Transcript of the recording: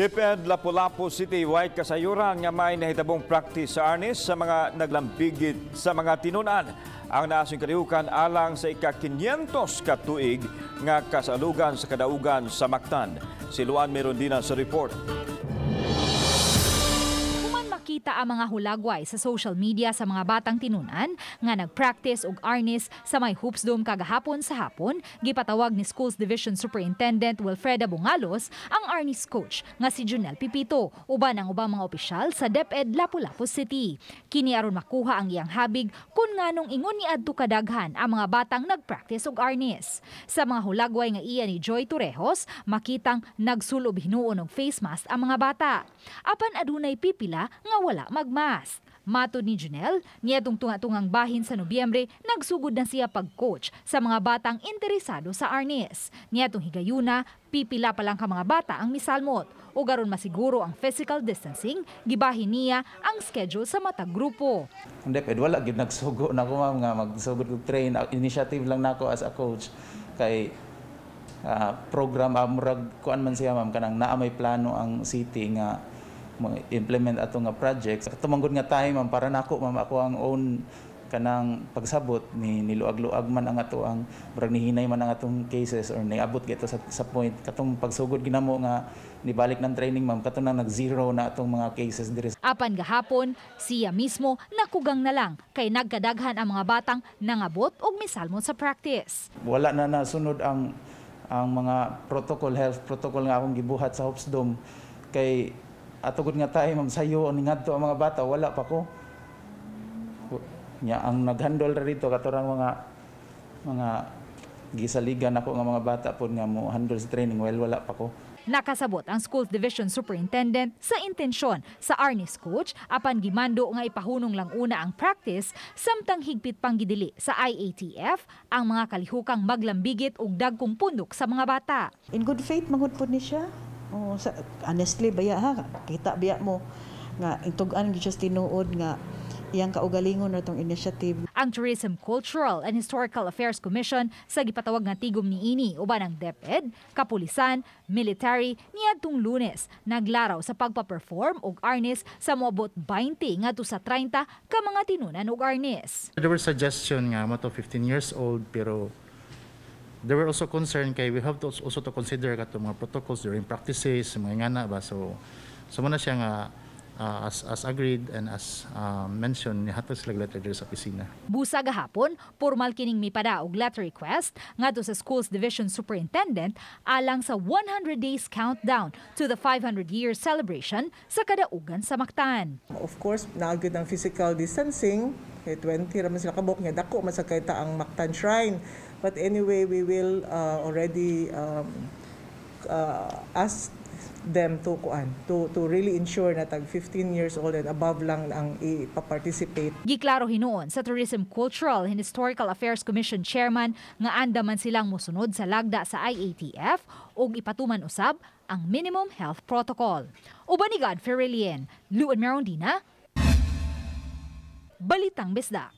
DepEd Lapu-Lapu City White kasayuran nga may nahitabong practice sa arnis sa mga naglambigit sa mga tinunan ang naasing kalihukan alang sa ika-500 katuig nga kasalugan sa kadaugan sa Mactan. Si Luan Merondina sa report makita ang mga hulagway sa social media sa mga batang tinunan nga nagpractice og arnis sa may hoops dome kagahapon sa hapon, gipatawag ni Schools Division Superintendent Wilfreda Bungalos ang arnis coach nga si Junel Pipito, uban ang ubang mga opisyal sa DepEd Lapu-Lapu City. Kini aron makuha ang iyang habig kun nganong ingon ni adto kadaghan ang mga batang nagpractice og arnis. Sa mga hulagway nga iya ni Joy Torejos, makitang nagsulob hinuon og face mask ang mga bata. Apan adunay pipila nga wala magmas. Mato ni Junel, nietong tunga-tungang bahin sa Nobyembre, nagsugod na siya pag-coach sa mga batang interesado sa arnis. Nietong higayuna, pipila pa lang ka mga bata ang misalmot. O garon masiguro ang physical distancing, gibahin niya ang schedule sa matag grupo. Hindi, pwede wala, nagsugo na ako ma'am magsugod ko train. Ah, initiative lang nako as a coach. Kay uh, program, uh, murag, kuan man siya ma'am, kanang naa may plano ang city nga implement ato nga projects. Tumanggod nga tayo, ma'am, para nako, na ma'am, ako ang own kanang pagsabot ni niluag-luag man ang ato ang nihinay man ang atong cases or niabot gito sa, sa point katong pagsugod ginamo nga nibalik ng training ma'am katong nang nag-zero na atong mga cases diri apan gahapon siya mismo nakugang na lang kay nagkadaghan ang mga batang nangabot og misalmon sa practice wala na nasunod ang ang mga protocol health protocol nga akong gibuhat sa Hopsdom kay at tugod nga tayo, ma'am, sayo, ningadto ang mga bata, wala pa ko. Nya, ang naghandol ra dito, katurang mga, mga gisaligan ako nga mga bata po nga mo handol sa training, well, wala pa ko. Nakasabot ang School Division Superintendent sa intensyon sa Arnis Coach apan gimando nga ipahunong lang una ang practice samtang higpit pang gidili sa IATF ang mga kalihukang maglambigit og dagkong pundok sa mga bata. In good faith magud po ni siya Oh, sa, honestly baya ha, kita baya mo nga intugan gyud tinuod nga iyang kaugalingon natong initiative. Ang Tourism, Cultural and Historical Affairs Commission sa gipatawag nga tigom ni ini uban ang DepEd, kapulisan, military niadtong Lunes naglaraw sa pagpa-perform og arnis sa moabot 20 ngadto sa 30 ka mga tinunan og arnis. There were suggestion nga mo 15 years old pero There were also concern kay we have to also to consider kato mga protocols during practices, mga ngana ba. So, so muna siya nga, uh, as, as agreed and as uh, mentioned nihatag sila letter sa opisina. Busa gahapon, formal kining og letter request ngadto sa Schools Division Superintendent alang sa 100 days countdown to the 500 year celebration sa kadaugan sa Mactan. Of course, naagod ang physical distancing kay 20 ra man sila kabok nya dako man sa ang Mactan Shrine But anyway, we will uh, already um, uh, ask them to kuan to to really ensure na tag 15 years old and above lang ang ipaparticipate. Giklaro hinuon sa Tourism Cultural and Historical Affairs Commission Chairman nga andaman silang mosunod sa lagda sa IATF ug ipatuman usab ang minimum health protocol. Uban ni Godfrey Relien, Luan Merondina, Balitang Bisdak.